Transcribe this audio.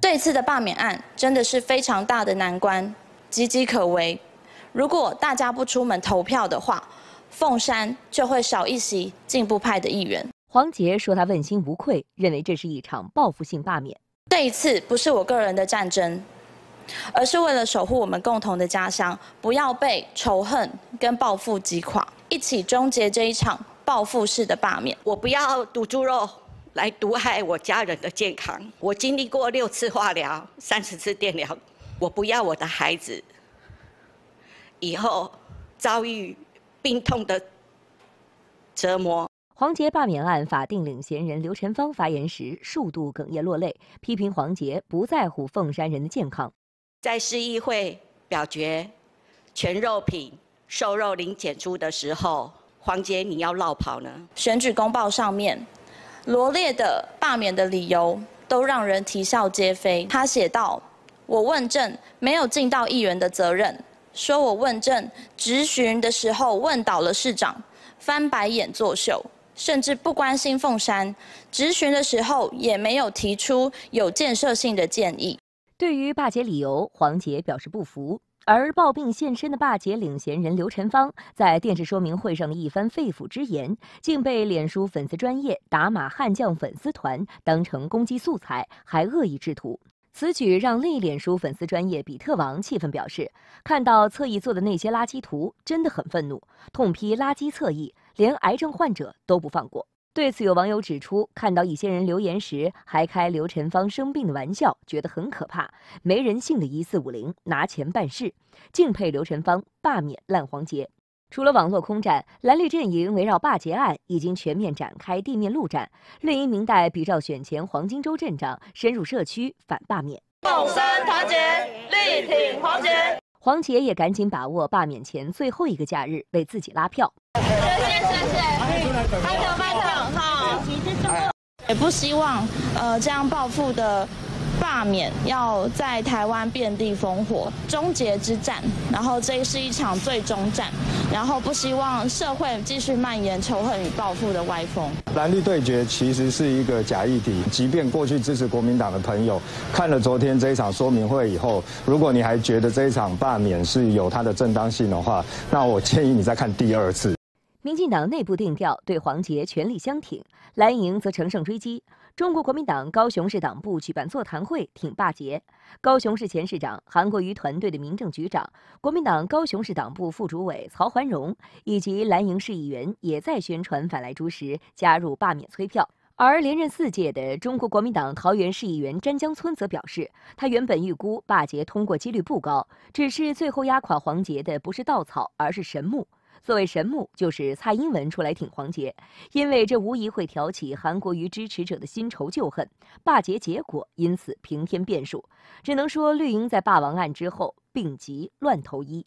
这次的罢免案真的是非常大的难关，岌岌可危。如果大家不出门投票的话，凤山就会少一席进步派的议员。黄杰说他问心无愧，认为这是一场报复性罢免。这一次不是我个人的战争，而是为了守护我们共同的家乡，不要被仇恨跟报复击垮，一起终结这一场报复式的罢免。我不要赌猪肉。来毒害我家人的健康。我经历过六次化疗、三十次电疗，我不要我的孩子以后遭遇病痛的折磨。黄杰罢免案，法定领衔人刘晨芳发言时数度哽咽落泪，批评黄杰不在乎凤山人的健康。在市议会表决全肉品、瘦肉零检出的时候，黄杰你要绕跑呢？选举公报上面。罗列的罢免的理由都让人啼笑皆非。他写道：“我问政没有尽到议员的责任，说我问政执询的时候问倒了市长，翻白眼作秀，甚至不关心凤山，执询的时候也没有提出有建设性的建议。”对于罢免理由，黄杰表示不服。而抱病现身的霸姐领衔人刘晨芳在电视说明会上的一番肺腑之言，竟被脸书粉丝专业打马悍将粉丝团当成攻击素材，还恶意制图。此举让另一脸书粉丝专业比特王气愤表示，看到侧翼做的那些垃圾图，真的很愤怒，痛批垃圾侧翼，连癌症患者都不放过。对此，有网友指出，看到一些人留言时还开刘晨芳生病的玩笑，觉得很可怕，没人性的“一四五零”拿钱办事，敬佩刘晨芳罢免烂黄杰。除了网络空战，蓝绿阵营围绕罢劫案已经全面展开地面陆战。绿营明代比照选前黄金周镇长，深入社区反罢免。考生团结，力挺黄杰。黄杰也赶紧把握罢免前最后一个假日，为自己拉票。谢谢，谢谢。还有班长，好，也不希望，呃，这样暴富的罢免要在台湾遍地烽火，终结之战。然后，这是一场最终战。然后，不希望社会继续蔓延仇恨与报复的歪风。蓝绿对决其实是一个假议题。即便过去支持国民党的朋友看了昨天这一场说明会以后，如果你还觉得这一场罢免是有它的正当性的话，那我建议你再看第二次。民进党内部定调，对黄杰全力相挺，蓝营则乘胜追击。中国国民党高雄市党部举办座谈会，挺霸杰。高雄市前市长韩国瑜团队的民政局长、国民党高雄市党部副主委曹桓荣以及蓝营市议员也在宣传反来猪时加入罢免催票。而连任四届的中国国民党桃园市议员詹江村则表示，他原本预估霸杰通过几率不高，只是最后压垮黄杰的不是稻草，而是神木。所谓神木，就是蔡英文出来挺黄杰，因为这无疑会挑起韩国瑜支持者的新仇旧恨，罢捷结果因此平添变数，只能说绿营在霸王案之后病急乱投医。